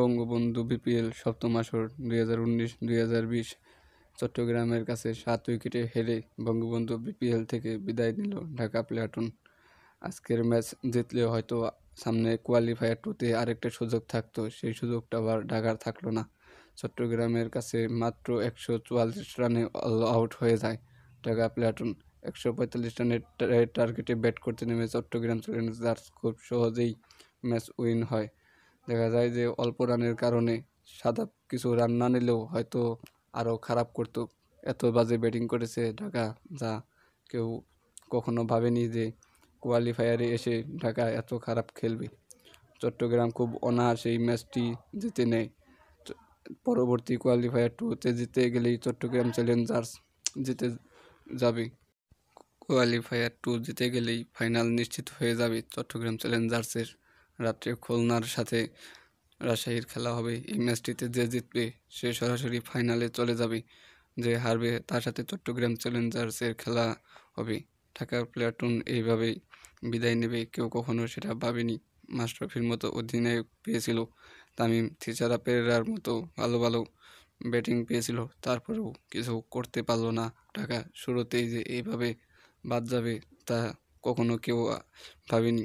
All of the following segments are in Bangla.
বঙ্গবন্ধু বিপিএল সপ্তম আসর দুই হাজার উনিশ দুই হাজার বিশ চট্টগ্রামের কাছে সাত উইকেটে হেরে বঙ্গবন্ধু বিপিএল থেকে বিদায় নিল ঢাকা প্লাটুন আজকের ম্যাচ জিতলে হয়তো সামনে কোয়ালিফায়ার টুতে আরেকটা সুযোগ থাকতো সেই সুযোগটা আবার ঢাকার থাকলো না চট্টগ্রামের কাছে মাত্র একশো চুয়াল্লিশ রানে অল আউট হয়ে যায় ঢাকা প্লাটুন একশো পঁয়তাল্লিশ রানের টার্গেটে ব্যাট করতে নেমে চট্টগ্রাম চ্যালেঞ্জার্স খুব সহজেই ম্যাচ উইন হয় দেখা যায় যে অল্প রানের কারণে সাদা কিছু রান না নিলেও হয়তো আরও খারাপ করত এত বাজে ব্যাটিং করেছে ঢাকা যা কেউ কখনো ভাবেনি যে কোয়ালিফায়ারে এসে ঢাকা এত খারাপ খেলবে চট্টগ্রাম খুব অনায়াসে এই ম্যাচটি জিতে নেয় পরবর্তী কোয়ালিফায়ার টুতে জিতে গেলেই চট্টগ্রাম চ্যালেঞ্জার্স জিতে যাবে কোয়ালিফায়ার টু জিতে গেলেই ফাইনাল নিশ্চিত হয়ে যাবে চট্টগ্রাম চ্যালেঞ্জার্সের রাত্রে খুলনার সাথে রাজশাহীর খেলা হবে এই ম্যাচটিতে যে জিতবে সে সরাসরি ফাইনালে চলে যাবে যে হারবে তার সাথে চট্টগ্রাম চ্যালেঞ্জার্সের খেলা হবে ঢাকার প্লেয়ারটুন এইভাবেই বিদায় নেবে কেউ কখনো সেটা ভাবেনি মাস্টারফির মতো অধিনায়ক পেয়েছিল তামিম থিচারা পেরার মতো ভালো ভালো ব্যাটিং পেয়েছিল তারপরেও কিছু করতে পারলো না ঢাকা শুরুতেই যে এইভাবে বাদ যাবে তা কখনো কেউ ভাবেনি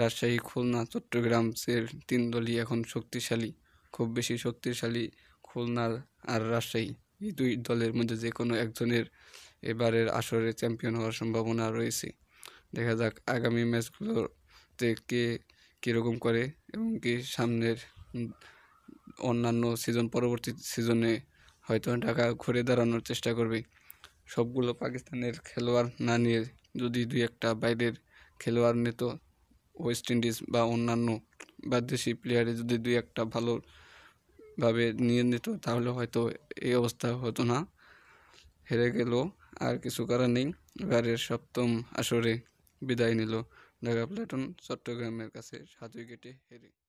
রাজশাহী খুলনা চট্টগ্রাম সের তিন দলই এখন শক্তিশালী খুব বেশি শক্তিশালী খুলনার আর রাজশাহী এই দুই দলের মধ্যে যে কোনো একজনের এবারের আসরে চ্যাম্পিয়ন হওয়ার সম্ভাবনা রয়েছে দেখা যাক আগামী ম্যাচগুলোতে কে কীরকম করে এবং কি সামনের অন্যান্য সিজন পরবর্তী সিজনে হয়তো ঢাকা ঘুরে দাঁড়ানোর চেষ্টা করবে সবগুলো পাকিস্তানের খেলোয়াড় না নিয়ে যদি দুই একটা বাইরের খেলোয়াড় নিত ওয়েস্ট ইন্ডিজ বা অন্যান্য বা দেশি প্লেয়ারে যদি দুই একটা ভালোভাবে নিয়ে নিত তাহলে হয়তো এই অবস্থা হতো না হেরে গেল আর কিছু করার নেই এবারের সপ্তম আসরে বিদায় নিল ঢাকা প্ল্যাটন চট্টগ্রামের কাছে সাত উইকেটে হেরে